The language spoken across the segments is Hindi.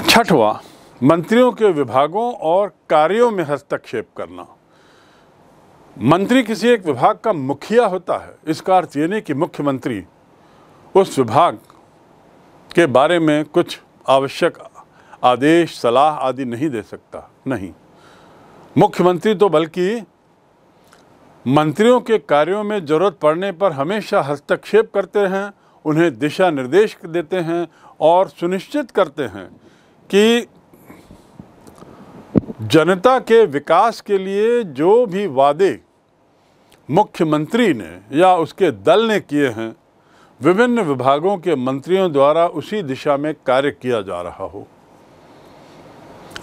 छठवा मंत्रियों के विभागों और कार्यों में हस्तक्षेप करना मंत्री किसी एक विभाग का मुखिया होता है इसका अर्थ ये नहीं कि मुख्यमंत्री उस विभाग के बारे में कुछ आवश्यक आदेश सलाह आदि नहीं दे सकता नहीं मुख्यमंत्री तो बल्कि मंत्रियों के कार्यों में ज़रूरत पड़ने पर हमेशा हस्तक्षेप करते हैं उन्हें दिशा निर्देश देते हैं और सुनिश्चित करते हैं कि जनता के विकास के लिए जो भी वादे मुख्यमंत्री ने या उसके दल ने किए हैं विभिन्न विभागों के मंत्रियों द्वारा उसी दिशा में कार्य किया जा रहा हो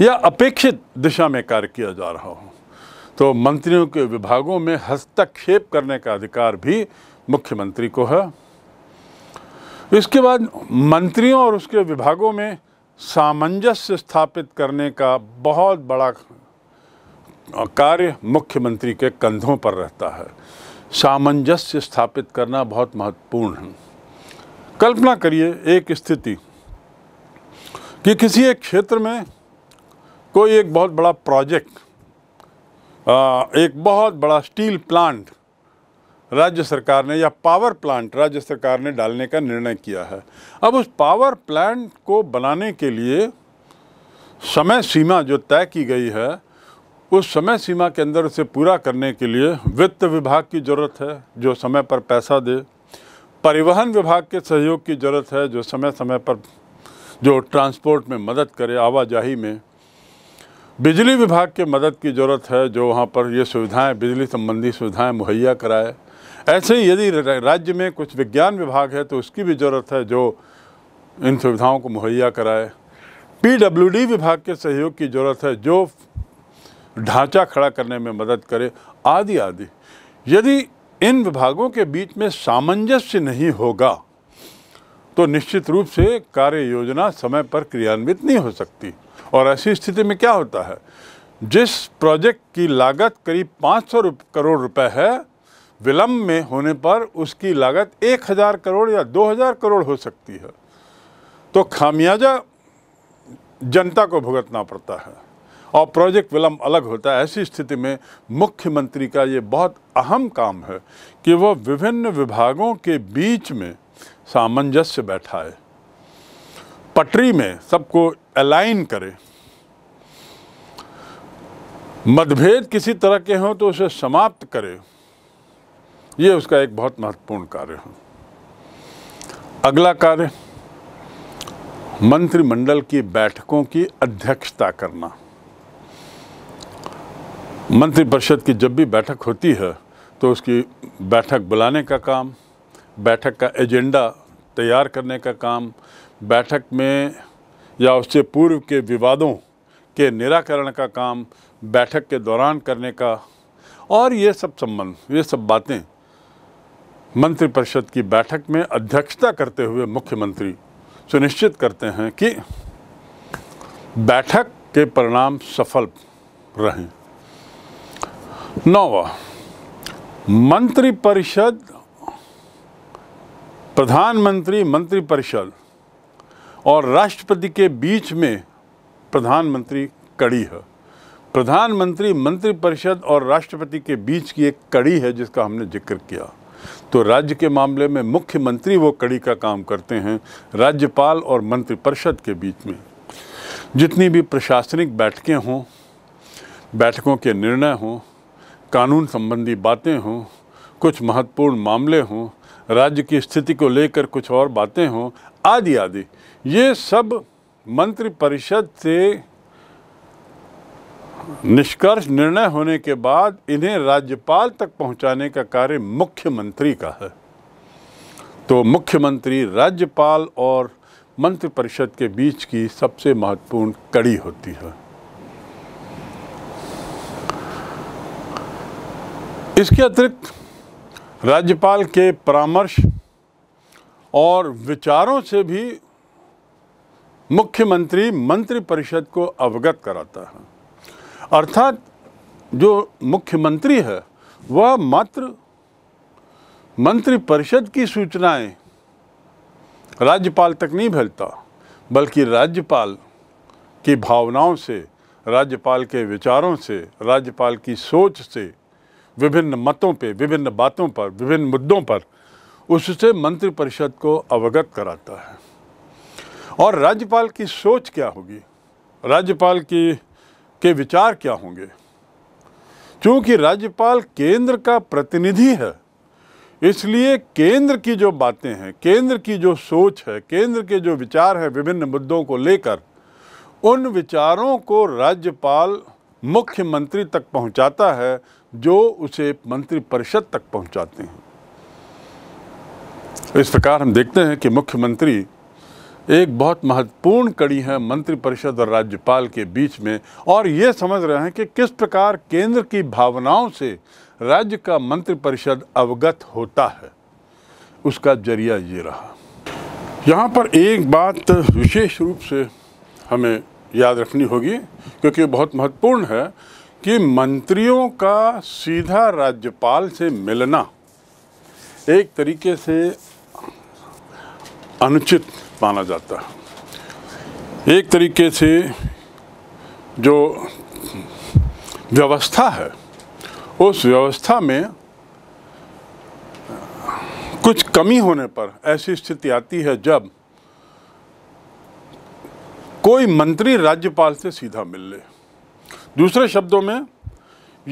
या अपेक्षित दिशा में कार्य किया जा रहा हो तो मंत्रियों के विभागों में हस्तक्षेप करने का अधिकार भी मुख्यमंत्री को है इसके बाद मंत्रियों और उसके विभागों में सामंजस्य स्थापित करने का बहुत बड़ा कार्य मुख्यमंत्री के कंधों पर रहता है सामंजस्य स्थापित करना बहुत महत्वपूर्ण है कल्पना करिए एक स्थिति कि किसी एक क्षेत्र में कोई एक बहुत बड़ा प्रोजेक्ट एक बहुत बड़ा स्टील प्लांट राज्य सरकार ने या पावर प्लांट राज्य सरकार ने डालने का निर्णय किया है अब उस पावर प्लांट को बनाने के लिए समय सीमा जो तय की गई है उस समय सीमा के अंदर उसे पूरा करने के लिए वित्त विभाग की ज़रूरत है जो समय पर पैसा दे परिवहन विभाग के सहयोग की ज़रूरत है जो समय समय पर जो ट्रांसपोर्ट में मदद करे आवाजाही में बिजली विभाग के मदद की ज़रूरत है जो वहाँ पर ये सुविधाएं बिजली संबंधी सुविधाएं मुहैया कराए ऐसे ही यदि राज्य में कुछ विज्ञान विभाग है तो उसकी भी ज़रूरत है जो इन सुविधाओं को मुहैया कराए पीडब्ल्यूडी विभाग के सहयोग की ज़रूरत है जो ढांचा खड़ा करने में मदद करे आदि आदि यदि इन विभागों के बीच में सामंजस्य नहीं होगा तो निश्चित रूप से कार्य योजना समय पर क्रियान्वित नहीं हो सकती और ऐसी स्थिति में क्या होता है जिस प्रोजेक्ट की लागत करीब 500 करोड़ रुपए है विलंब में होने पर उसकी लागत एक हज़ार करोड़ या दो हज़ार करोड़ हो सकती है तो खामियाजा जनता को भुगतना पड़ता है और प्रोजेक्ट विलम्ब अलग होता है ऐसी स्थिति में मुख्यमंत्री का ये बहुत अहम काम है कि वह विभिन्न विभागों के बीच में सामंजस्य बैठाए पटरी में सबको अलाइन करे मतभेद किसी तरह के हों तो उसे समाप्त करें ये उसका एक बहुत महत्वपूर्ण कार्य है अगला कार्य मंत्रिमंडल की बैठकों की अध्यक्षता करना मंत्रिपरिषद की जब भी बैठक होती है तो उसकी बैठक बुलाने का काम बैठक का एजेंडा तैयार करने का काम बैठक में या उससे पूर्व के विवादों के निराकरण का काम बैठक के दौरान करने का और ये सब संबंध ये सब बातें मंत्रिपरिषद की बैठक में अध्यक्षता करते हुए मुख्यमंत्री सुनिश्चित करते हैं कि बैठक के परिणाम सफल रहें नौवा मंत्रिपरिषद प्रधानमंत्री मंत्रिपरिषद और राष्ट्रपति के बीच में प्रधानमंत्री कड़ी है प्रधानमंत्री मंत्रिपरिषद और राष्ट्रपति के बीच की एक कड़ी है जिसका हमने जिक्र किया तो राज्य के मामले में मुख्यमंत्री वो कड़ी का काम करते हैं राज्यपाल और मंत्रिपरिषद के बीच में जितनी भी प्रशासनिक बैठकें हों बैठकों के निर्णय हों कानून संबंधी बातें हों कुछ महत्वपूर्ण मामले हों राज्य की स्थिति को लेकर कुछ और बातें हों आदि आदि ये सब मंत्रिपरिषद से निष्कर्ष निर्णय होने के बाद इन्हें राज्यपाल तक पहुंचाने का कार्य मुख्यमंत्री का है तो मुख्यमंत्री राज्यपाल और मंत्रिपरिषद के बीच की सबसे महत्वपूर्ण कड़ी होती है इसके अतिरिक्त राज्यपाल के परामर्श और विचारों से भी मुख्यमंत्री मंत्रिपरिषद को अवगत कराता है अर्थात जो मुख्यमंत्री है वह मात्र मंत्रिपरिषद की सूचनाएं राज्यपाल तक नहीं भेजता बल्कि राज्यपाल की भावनाओं से राज्यपाल के विचारों से राज्यपाल की सोच से विभिन्न मतों पे विभिन्न बातों पर विभिन्न मुद्दों पर उससे मंत्रिपरिषद को अवगत कराता है और राज्यपाल की सोच क्या होगी राज्यपाल की के विचार क्या होंगे क्योंकि राज्यपाल केंद्र का प्रतिनिधि है इसलिए केंद्र की जो बातें हैं केंद्र की जो सोच है केंद्र के जो विचार हैं विभिन्न मुद्दों को लेकर उन विचारों को राज्यपाल मुख्यमंत्री तक पहुंचाता है जो उसे मंत्रिपरिषद तक पहुंचाते हैं इस प्रकार हम देखते हैं कि मुख्यमंत्री एक बहुत महत्वपूर्ण कड़ी है मंत्रिपरिषद और राज्यपाल के बीच में और ये समझ रहे हैं कि किस प्रकार केंद्र की भावनाओं से राज्य का मंत्रिपरिषद अवगत होता है उसका जरिया ये रहा यहाँ पर एक बात विशेष रूप से हमें याद रखनी होगी क्योंकि बहुत महत्वपूर्ण है कि मंत्रियों का सीधा राज्यपाल से मिलना एक तरीके से अनुचित माना जाता एक तरीके से जो व्यवस्था है उस व्यवस्था में कुछ कमी होने पर ऐसी स्थिति आती है जब कोई मंत्री राज्यपाल से सीधा मिल ले दूसरे शब्दों में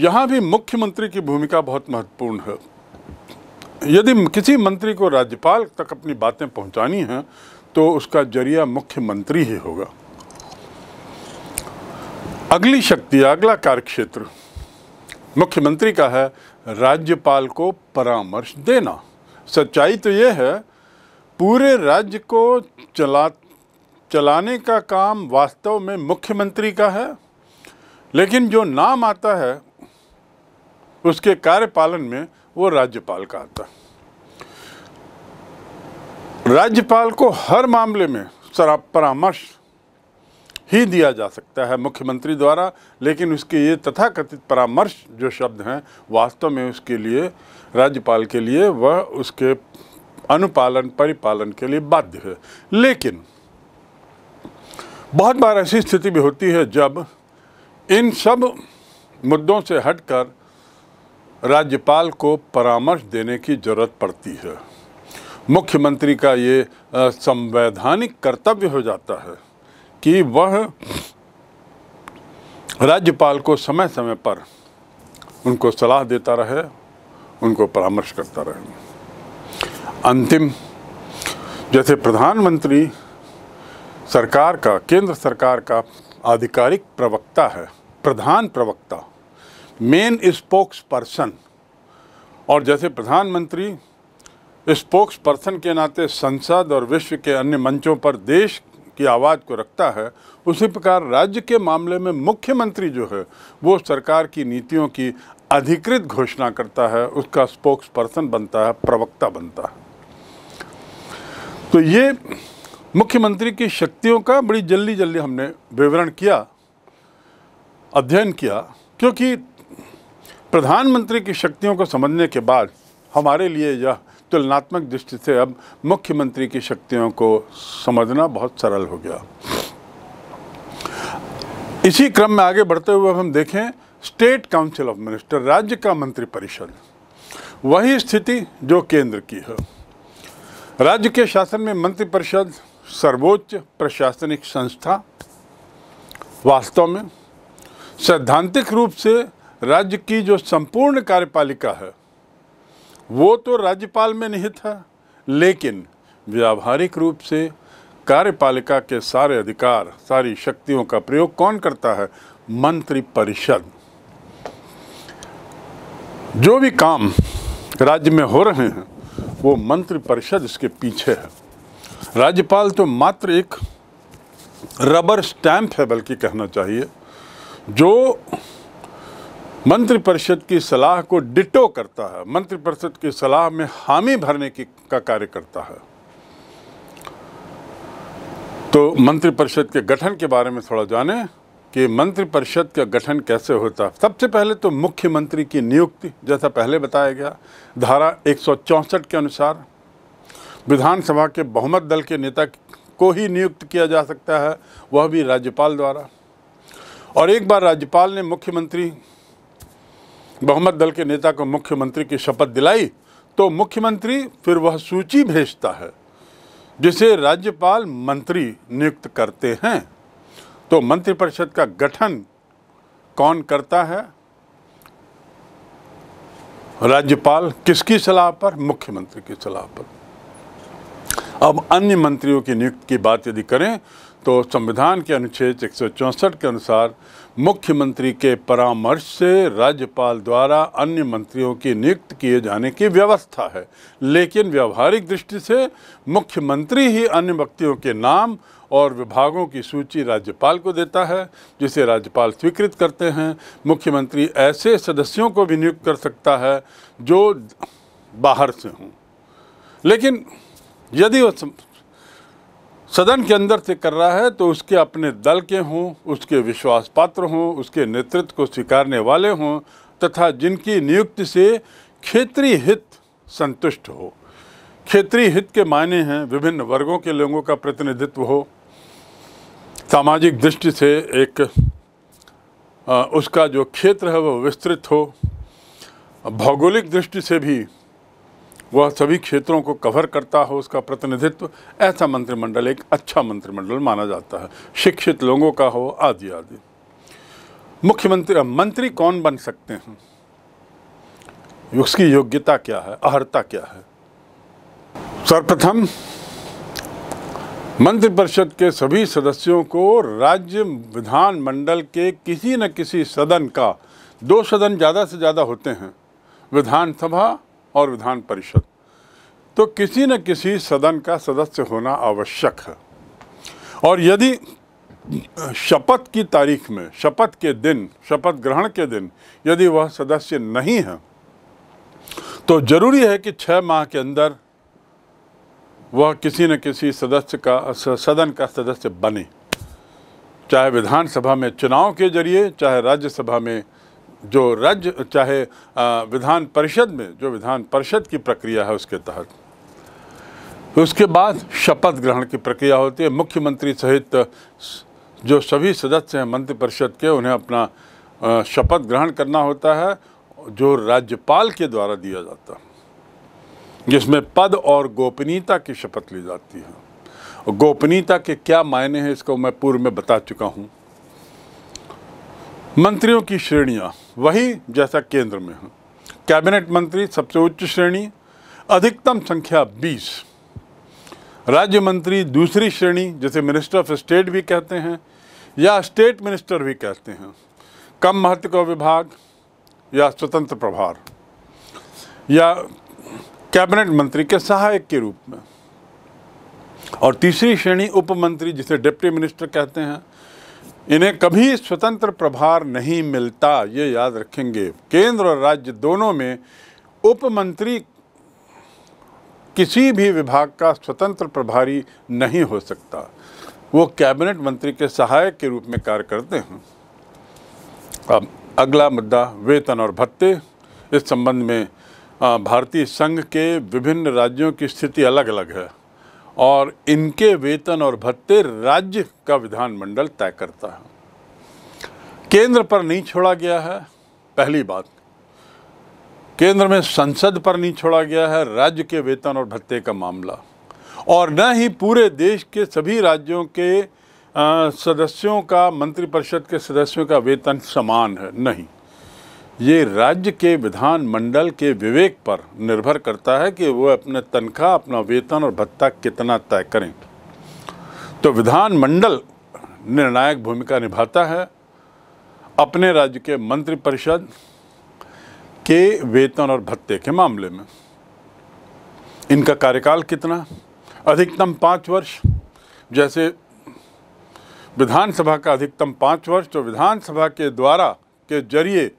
यहाँ भी मुख्यमंत्री की भूमिका बहुत महत्वपूर्ण है यदि किसी मंत्री को राज्यपाल तक अपनी बातें पहुँचानी हैं तो उसका जरिया मुख्यमंत्री ही होगा अगली शक्ति अगला कार्यक्षेत्र मुख्यमंत्री का है राज्यपाल को परामर्श देना सच्चाई तो यह है पूरे राज्य को चला चलाने का काम वास्तव में मुख्यमंत्री का है लेकिन जो नाम आता है उसके कार्यपालन में वो राज्यपाल का आता है राज्यपाल को हर मामले में सरा परामर्श ही दिया जा सकता है मुख्यमंत्री द्वारा लेकिन उसके ये तथाकथित परामर्श जो शब्द हैं वास्तव में उसके लिए राज्यपाल के लिए वह उसके अनुपालन परिपालन के लिए बाध्य है लेकिन बहुत बार ऐसी स्थिति भी होती है जब इन सब मुद्दों से हटकर राज्यपाल को परामर्श देने की ज़रूरत पड़ती है मुख्यमंत्री का ये संवैधानिक कर्तव्य हो जाता है कि वह राज्यपाल को समय समय पर उनको सलाह देता रहे उनको परामर्श करता रहे अंतिम जैसे प्रधानमंत्री सरकार का केंद्र सरकार का आधिकारिक प्रवक्ता है प्रधान प्रवक्ता मेन स्पोक्स पर्सन और जैसे प्रधानमंत्री स्पोक्स पर्सन के नाते संसद और विश्व के अन्य मंचों पर देश की आवाज़ को रखता है उसी प्रकार राज्य के मामले में मुख्यमंत्री जो है वो सरकार की नीतियों की अधिकृत घोषणा करता है उसका स्पोक्स पर्सन बनता है प्रवक्ता बनता है तो ये मुख्यमंत्री की शक्तियों का बड़ी जल्दी जल्दी हमने विवरण किया अध्ययन किया क्योंकि प्रधानमंत्री की शक्तियों को समझने के बाद हमारे लिए यह तुलनात्मक दृष्टि से अब मुख्यमंत्री की शक्तियों को समझना बहुत सरल हो गया इसी क्रम में आगे बढ़ते हुए हम देखें स्टेट काउंसिल ऑफ मिनिस्टर राज्य का मंत्रिपरिषद वही स्थिति जो केंद्र की है राज्य के शासन में मंत्रिपरिषद सर्वोच्च प्रशासनिक संस्था वास्तव में सैद्धांतिक रूप से राज्य की जो संपूर्ण कार्यपालिका है वो तो राज्यपाल में नहीं था लेकिन व्यावहारिक रूप से कार्यपालिका के सारे अधिकार सारी शक्तियों का प्रयोग कौन करता है मंत्रिपरिषद जो भी काम राज्य में हो रहे हैं वो मंत्रिपरिषद इसके पीछे है राज्यपाल तो मात्र एक रबर स्टैंप है बल्कि कहना चाहिए जो मंत्रिपरिषद की सलाह को डिटो करता है मंत्रिपरिषद की सलाह में हामी भरने की का कार्य करता है तो मंत्रिपरिषद के गठन के बारे में थोड़ा जाने कि मंत्रिपरिषद का गठन कैसे होता है सबसे पहले तो मुख्यमंत्री की नियुक्ति जैसा पहले बताया गया धारा एक के अनुसार विधानसभा के बहुमत दल के नेता को ही नियुक्त किया जा सकता है वह भी राज्यपाल द्वारा और एक बार राज्यपाल ने मुख्यमंत्री बहुमत दल के नेता को मुख्यमंत्री की शपथ दिलाई तो मुख्यमंत्री फिर वह सूची भेजता है जिसे राज्यपाल मंत्री नियुक्त करते हैं तो मंत्रिपरिषद का गठन कौन करता है राज्यपाल किसकी सलाह पर मुख्यमंत्री की सलाह पर अब अन्य मंत्रियों की नियुक्ति की बात यदि करें तो संविधान के अनुच्छेद एक के अनुसार मुख्यमंत्री के परामर्श से राज्यपाल द्वारा अन्य मंत्रियों की नियुक्त किए जाने की व्यवस्था है लेकिन व्यवहारिक दृष्टि से मुख्यमंत्री ही अन्य व्यक्तियों के नाम और विभागों की सूची राज्यपाल को देता है जिसे राज्यपाल स्वीकृत करते हैं मुख्यमंत्री ऐसे सदस्यों को भी नियुक्त कर सकता है जो बाहर से हों लेकिन यदि वो सदन के अंदर से कर रहा है तो उसके अपने दल के हों उसके विश्वास पात्र हों उसके नेतृत्व को स्वीकारने वाले हों तथा जिनकी नियुक्ति से क्षेत्रीय हित संतुष्ट हो क्षेत्रीय हित के मायने हैं विभिन्न वर्गों के लोगों का प्रतिनिधित्व हो सामाजिक दृष्टि से एक आ, उसका जो क्षेत्र है वह विस्तृत हो भौगोलिक दृष्टि से भी वह सभी क्षेत्रों को कवर करता हो उसका प्रतिनिधित्व ऐसा मंत्रिमंडल एक अच्छा मंत्रिमंडल माना जाता है शिक्षित लोगों का हो आदि आदि मुख्यमंत्री मंत्री कौन बन सकते हैं उसकी योग्यता क्या है अहर्ता क्या है सर्वप्रथम मंत्रिपरिषद के सभी सदस्यों को राज्य विधानमंडल के किसी न किसी सदन का दो सदन ज़्यादा से ज़्यादा होते हैं विधानसभा और विधान परिषद तो किसी न किसी सदन का सदस्य होना आवश्यक है और यदि शपथ की तारीख में शपथ के दिन शपथ ग्रहण के दिन यदि वह सदस्य नहीं है तो जरूरी है कि छः माह के अंदर वह किसी न किसी सदस्य का सदन का सदस्य बने चाहे विधानसभा में चुनाव के जरिए चाहे राज्यसभा में जो राज्य चाहे विधान परिषद में जो विधान परिषद की प्रक्रिया है उसके तहत उसके बाद शपथ ग्रहण की प्रक्रिया होती है मुख्यमंत्री सहित जो सभी सदस्य हैं मंत्रिपरिषद के उन्हें अपना शपथ ग्रहण करना होता है जो राज्यपाल के द्वारा दिया जाता है जिसमें पद और गोपनीयता की शपथ ली जाती है गोपनीयता के क्या मायने हैं इसको मैं पूर्व में बता चुका हूँ मंत्रियों की श्रेणियाँ वही जैसा केंद्र में है कैबिनेट मंत्री सबसे उच्च श्रेणी अधिकतम संख्या 20 राज्य मंत्री दूसरी श्रेणी जिसे मिनिस्टर ऑफ स्टेट भी कहते हैं या स्टेट मिनिस्टर भी कहते हैं कम महत्व का विभाग या स्वतंत्र प्रभार या कैबिनेट मंत्री के सहायक के रूप में और तीसरी श्रेणी उप मंत्री जिसे डिप्टी मिनिस्टर कहते हैं इन्हें कभी स्वतंत्र प्रभार नहीं मिलता ये याद रखेंगे केंद्र और राज्य दोनों में उपमंत्री किसी भी विभाग का स्वतंत्र प्रभारी नहीं हो सकता वो कैबिनेट मंत्री के सहायक के रूप में कार्य करते हैं अब अगला मुद्दा वेतन और भत्ते इस संबंध में भारतीय संघ के विभिन्न राज्यों की स्थिति अलग अलग है और इनके वेतन और भत्ते राज्य का विधानमंडल तय करता है केंद्र पर नहीं छोड़ा गया है पहली बात केंद्र में संसद पर नहीं छोड़ा गया है राज्य के वेतन और भत्ते का मामला और न ही पूरे देश के सभी राज्यों के सदस्यों का मंत्रिपरिषद के सदस्यों का वेतन समान है नहीं ये राज्य के विधानमंडल के विवेक पर निर्भर करता है कि वो अपने तनख्वाह अपना वेतन और भत्ता कितना तय करें तो विधानमंडल निर्णायक भूमिका निभाता है अपने राज्य के मंत्रिपरिषद के वेतन और भत्ते के मामले में इनका कार्यकाल कितना अधिकतम पाँच वर्ष जैसे विधानसभा का अधिकतम पाँच वर्ष तो विधानसभा के द्वारा के जरिए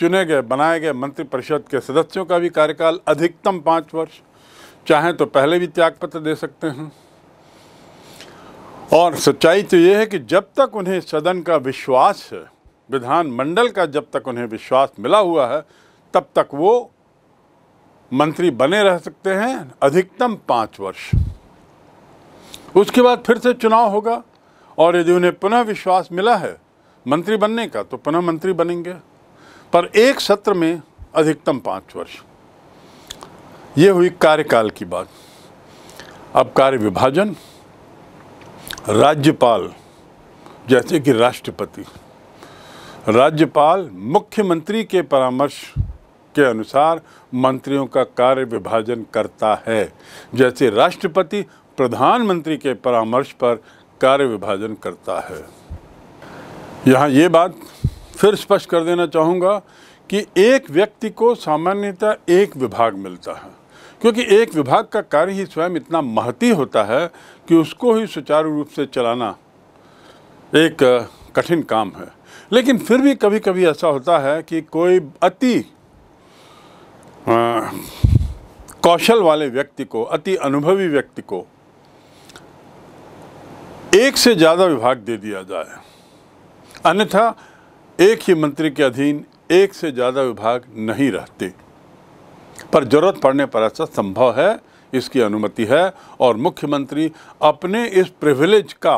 चुने गए बनाए गए मंत्रिपरिषद के सदस्यों का भी कार्यकाल अधिकतम पाँच वर्ष चाहें तो पहले भी त्यागपत्र दे सकते हैं और सच्चाई तो ये है कि जब तक उन्हें सदन का विश्वास है विधानमंडल का जब तक उन्हें विश्वास मिला हुआ है तब तक वो मंत्री बने रह सकते हैं अधिकतम पाँच वर्ष उसके बाद फिर से चुनाव होगा और यदि उन्हें पुनः विश्वास मिला है मंत्री बनने का तो पुनः मंत्री बनेंगे पर एक सत्र में अधिकतम पाँच वर्ष ये हुई कार्यकाल की बात अब कार्य विभाजन राज्यपाल जैसे कि राष्ट्रपति राज्यपाल मुख्यमंत्री के परामर्श के अनुसार मंत्रियों का कार्य विभाजन करता है जैसे राष्ट्रपति प्रधानमंत्री के परामर्श पर कार्य विभाजन करता है यहाँ ये बात फिर स्पष्ट कर देना चाहूँगा कि एक व्यक्ति को सामान्यतः एक विभाग मिलता है क्योंकि एक विभाग का कार्य ही स्वयं इतना महती होता है कि उसको ही सुचारू रूप से चलाना एक कठिन काम है लेकिन फिर भी कभी कभी ऐसा होता है कि कोई अति कौशल वाले व्यक्ति को अति अनुभवी व्यक्ति को एक से ज़्यादा विभाग दे दिया जाए अन्यथा एक ही मंत्री के अधीन एक से ज़्यादा विभाग नहीं रहते पर जरूरत पड़ने पर ऐसा संभव है इसकी अनुमति है और मुख्यमंत्री अपने इस प्रिविलेज का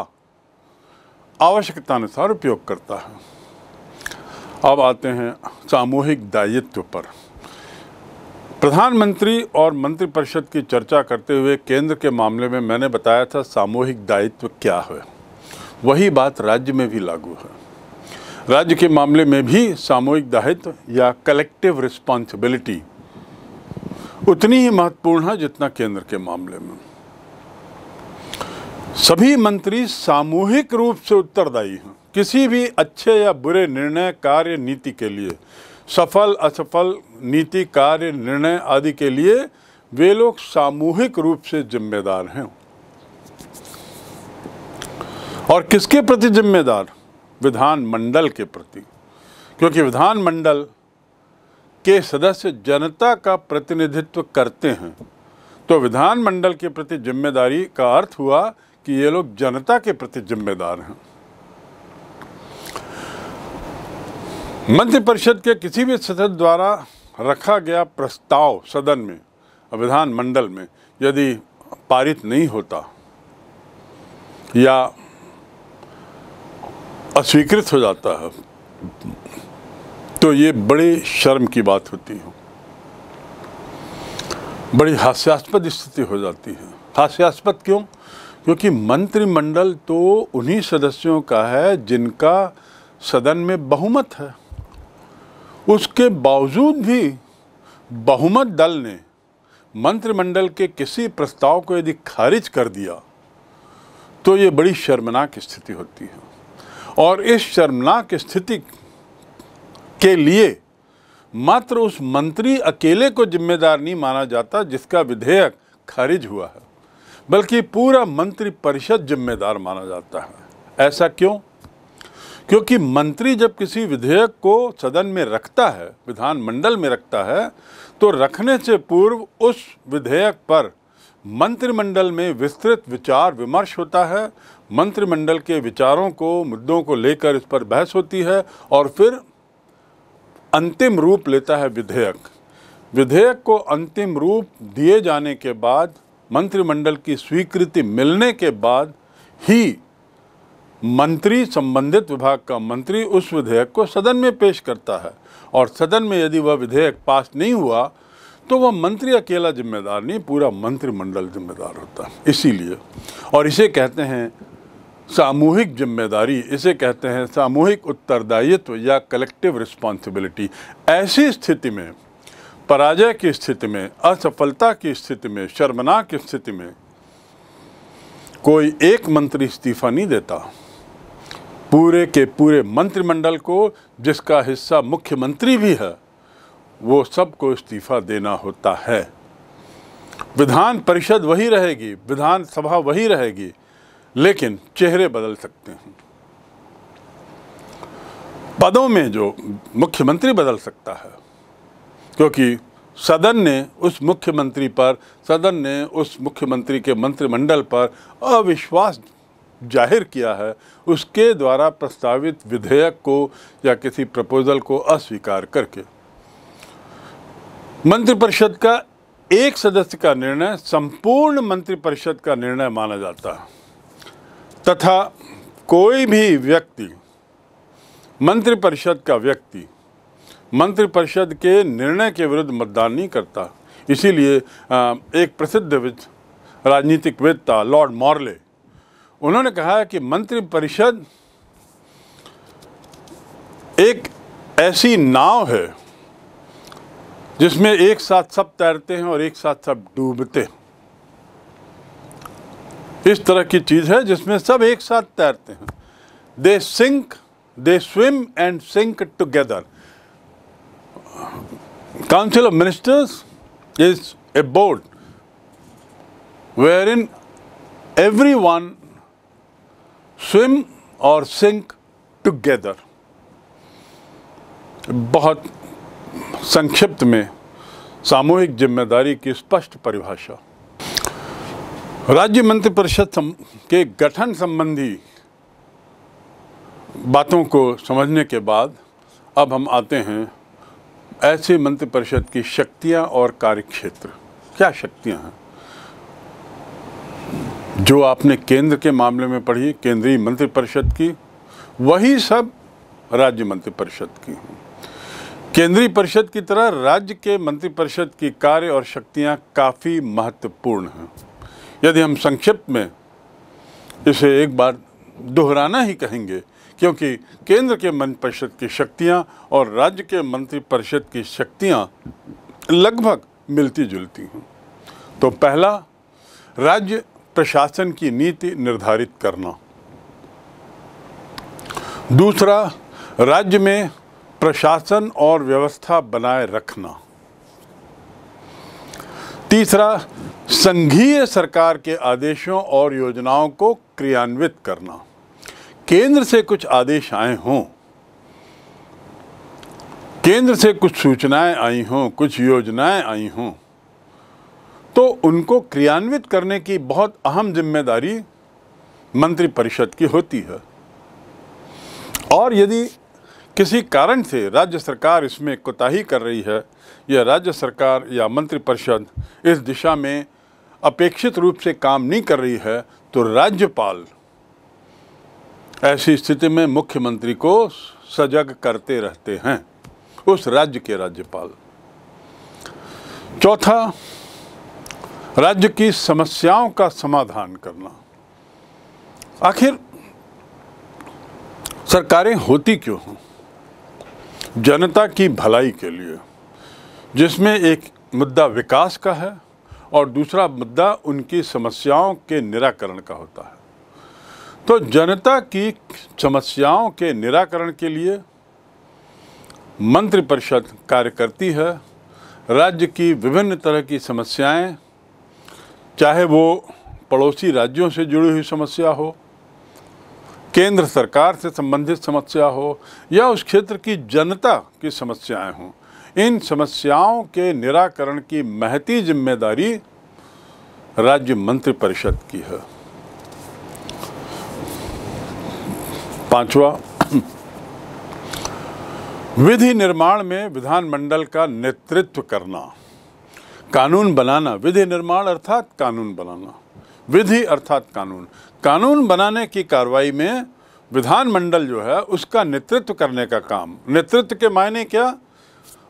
आवश्यकता अनुसार उपयोग करता है अब आते हैं सामूहिक दायित्व पर प्रधानमंत्री और मंत्रिपरिषद की चर्चा करते हुए केंद्र के मामले में मैंने बताया था सामूहिक दायित्व क्या है वही बात राज्य में भी लागू है राज्य के मामले में भी सामूहिक दायित्व या कलेक्टिव रिस्पॉन्सिबिलिटी उतनी ही महत्वपूर्ण है जितना केंद्र के मामले में सभी मंत्री सामूहिक रूप से उत्तरदायी हैं किसी भी अच्छे या बुरे निर्णय कार्य नीति के लिए सफल असफल नीति कार्य निर्णय आदि के लिए वे लोग सामूहिक रूप से जिम्मेदार हैं और किसके प्रति जिम्मेदार विधान मंडल के प्रति क्योंकि विधान मंडल के सदस्य जनता का प्रतिनिधित्व करते हैं तो विधान मंडल के प्रति जिम्मेदारी का अर्थ हुआ कि ये लोग जनता के प्रति जिम्मेदार हैं मंत्रिपरिषद के किसी भी सदस्य द्वारा रखा गया प्रस्ताव सदन में विधान मंडल में यदि पारित नहीं होता या अस्वीकृत हो जाता है तो ये बड़ी शर्म की बात होती है बड़ी हास्यास्पद स्थिति हो जाती है हास्यास्पद क्यों क्योंकि मंत्रिमंडल तो उन्हीं सदस्यों का है जिनका सदन में बहुमत है उसके बावजूद भी बहुमत दल ने मंत्रिमंडल के किसी प्रस्ताव को यदि खारिज कर दिया तो ये बड़ी शर्मनाक स्थिति होती है और इस शर्मनाक स्थिति के लिए मात्र उस मंत्री अकेले को जिम्मेदार नहीं माना जाता जिसका विधेयक खारिज हुआ है बल्कि पूरा मंत्री परिषद जिम्मेदार माना जाता है ऐसा क्यों क्योंकि मंत्री जब किसी विधेयक को सदन में रखता है विधानमंडल में रखता है तो रखने से पूर्व उस विधेयक पर मंत्रिमंडल में विस्तृत विचार विमर्श होता है मंत्रिमंडल के विचारों को मुद्दों को लेकर इस पर बहस होती है और फिर अंतिम रूप लेता है विधेयक विधेयक को अंतिम रूप दिए जाने के बाद मंत्रिमंडल की स्वीकृति मिलने के बाद ही मंत्री संबंधित विभाग का मंत्री उस विधेयक को सदन में पेश करता है और सदन में यदि वह विधेयक पास नहीं हुआ तो वह मंत्री अकेला जिम्मेदार नहीं पूरा मंत्रिमंडल जिम्मेदार होता है इसीलिए और इसे कहते हैं सामूहिक जिम्मेदारी इसे कहते हैं सामूहिक उत्तरदायित्व या कलेक्टिव रिस्पॉन्सिबिलिटी ऐसी स्थिति में पराजय की स्थिति में असफलता की स्थिति में शर्मनाक स्थिति में कोई एक मंत्री इस्तीफा नहीं देता पूरे के पूरे मंत्रिमंडल को जिसका हिस्सा मुख्यमंत्री भी है वो सबको इस्तीफा देना होता है विधान परिषद वही रहेगी विधानसभा वही रहेगी लेकिन चेहरे बदल सकते हैं पदों में जो मुख्यमंत्री बदल सकता है क्योंकि सदन ने उस मुख्यमंत्री पर सदन ने उस मुख्यमंत्री के मंत्रिमंडल पर अविश्वास जाहिर किया है उसके द्वारा प्रस्तावित विधेयक को या किसी प्रपोजल को अस्वीकार करके मंत्रिपरिषद का एक सदस्य का निर्णय संपूर्ण मंत्रिपरिषद का निर्णय माना जाता है तथा कोई भी व्यक्ति मंत्रिपरिषद का व्यक्ति मंत्रिपरिषद के निर्णय के विरुद्ध मतदान नहीं करता इसीलिए एक प्रसिद्ध राजनीतिक वेदता लॉर्ड मॉर्ले उन्होंने कहा कि मंत्रिपरिषद एक ऐसी नाव है जिसमें एक साथ सब तैरते हैं और एक साथ सब डूबते हैं इस तरह की चीज़ है जिसमें सब एक साथ तैरते हैं they sink they swim and sink together council of ministers is a board where in everyone swim और सिंक टुगेदर बहुत संक्षिप्त में सामूहिक जिम्मेदारी की स्पष्ट परिभाषा राज्य मंत्रिपरिषद के गठन संबंधी बातों को समझने के बाद अब हम आते हैं ऐसे मंत्रिपरिषद की शक्तियां और कार्यक्षेत्र क्या शक्तियां हैं जो आपने केंद्र के मामले में पढ़ी केंद्रीय मंत्रिपरिषद की वही सब राज्य मंत्रिपरिषद की हैं केंद्रीय परिषद की तरह राज्य के मंत्रिपरिषद की कार्य और शक्तियां काफ़ी महत्वपूर्ण हैं यदि हम संक्षिप्त में इसे एक बार दोहराना ही कहेंगे क्योंकि केंद्र के मंत्रिपरिषद की शक्तियां और राज्य के मंत्रिपरिषद की शक्तियां लगभग मिलती जुलती हैं तो पहला राज्य प्रशासन की नीति निर्धारित करना दूसरा राज्य में प्रशासन और व्यवस्था बनाए रखना तीसरा संघीय सरकार के आदेशों और योजनाओं को क्रियान्वित करना केंद्र से कुछ आदेश आए हों केंद्र से कुछ सूचनाएं आई हों कुछ योजनाएं आई हों तो उनको क्रियान्वित करने की बहुत अहम जिम्मेदारी मंत्रिपरिषद की होती है और यदि किसी कारण से राज्य सरकार इसमें कोताही कर रही है या राज्य सरकार या मंत्रिपरिषद इस दिशा में अपेक्षित रूप से काम नहीं कर रही है तो राज्यपाल ऐसी स्थिति में मुख्यमंत्री को सजग करते रहते हैं उस राज्य के राज्यपाल चौथा राज्य की समस्याओं का समाधान करना आखिर सरकारें होती क्यों हैं जनता की भलाई के लिए जिसमें एक मुद्दा विकास का है और दूसरा मुद्दा उनकी समस्याओं के निराकरण का होता है तो जनता की समस्याओं के निराकरण के लिए मंत्रिपरिषद कार्य करती है राज्य की विभिन्न तरह की समस्याएं चाहे वो पड़ोसी राज्यों से जुड़ी हुई समस्या हो केंद्र सरकार से संबंधित समस्या हो या उस क्षेत्र की जनता की समस्याएं हों इन समस्याओं के निराकरण की महती जिम्मेदारी राज्य मंत्रिपरिषद परिषद की है पांचवा विधि निर्माण में विधानमंडल का नेतृत्व करना कानून बनाना विधि निर्माण अर्थात कानून बनाना विधि अर्थात कानून कानून बनाने की कार्रवाई में विधानमंडल जो है उसका नेतृत्व करने का काम नेतृत्व के मायने क्या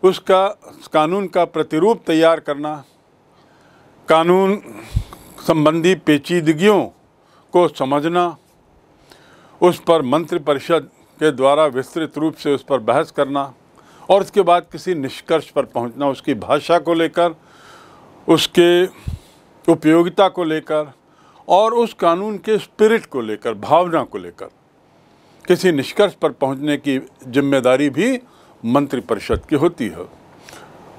उसका कानून का प्रतिरूप तैयार करना कानून संबंधी पेचीदगियों को समझना उस पर मंत्रि परिषद के द्वारा विस्तृत रूप से उस पर बहस करना और उसके बाद किसी निष्कर्ष पर पहुंचना उसकी भाषा को लेकर उसके उपयोगिता को लेकर और उस कानून के स्पिरिट को लेकर भावना को लेकर किसी निष्कर्ष पर पहुंचने की जिम्मेदारी भी मंत्रिपरिषद की होती है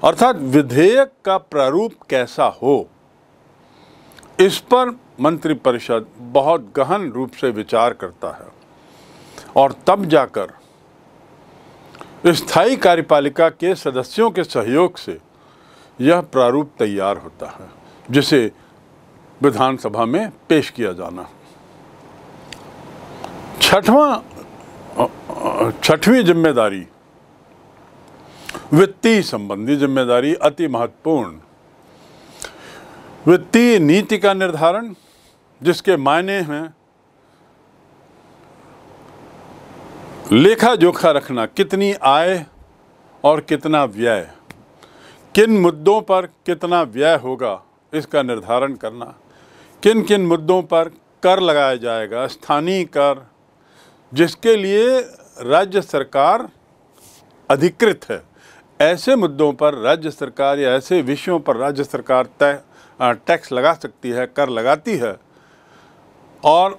अर्थात विधेयक का प्रारूप कैसा हो इस पर मंत्रिपरिषद बहुत गहन रूप से विचार करता है और तब जाकर स्थायी कार्यपालिका के सदस्यों के सहयोग से यह प्रारूप तैयार होता है जिसे विधानसभा में पेश किया जाना छठवां छठवीं जिम्मेदारी वित्तीय संबंधी जिम्मेदारी अति महत्वपूर्ण वित्तीय नीति का निर्धारण जिसके मायने हैं लेखा जोखा रखना कितनी आय और कितना व्यय किन मुद्दों पर कितना व्यय होगा इसका निर्धारण करना किन किन मुद्दों पर कर लगाया जाएगा स्थानीय कर जिसके लिए राज्य सरकार अधिकृत है ऐसे मुद्दों पर राज्य सरकार या ऐसे विषयों पर राज्य सरकार तय टैक्स लगा सकती है कर लगाती है और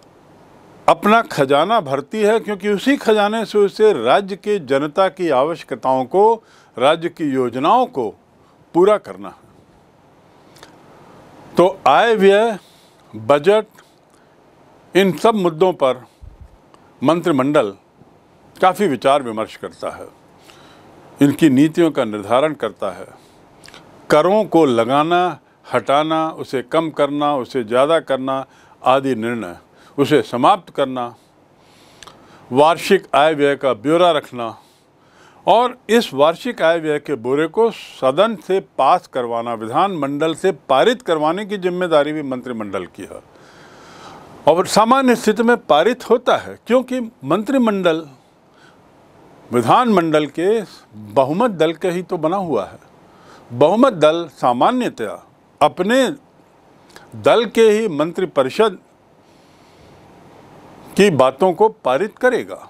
अपना खजाना भरती है क्योंकि उसी खजाने से उसे राज्य के जनता की आवश्यकताओं को राज्य की योजनाओं को पूरा करना है तो आय व्यय बजट इन सब मुद्दों पर मंत्रिमंडल काफ़ी विचार विमर्श करता है इनकी नीतियों का निर्धारण करता है करों को लगाना हटाना उसे कम करना उसे ज़्यादा करना आदि निर्णय उसे समाप्त करना वार्षिक आय व्यय का ब्यौरा रखना और इस वार्षिक आय व्यय के ब्यौरे को सदन से पास करवाना विधानमंडल से पारित करवाने की जिम्मेदारी भी मंत्रिमंडल की है और सामान्य स्थिति में पारित होता है क्योंकि मंत्रिमंडल विधानमंडल के बहुमत दल का ही तो बना हुआ है बहुमत दल सामान्यतया अपने दल के ही मंत्रिपरिषद की बातों को पारित करेगा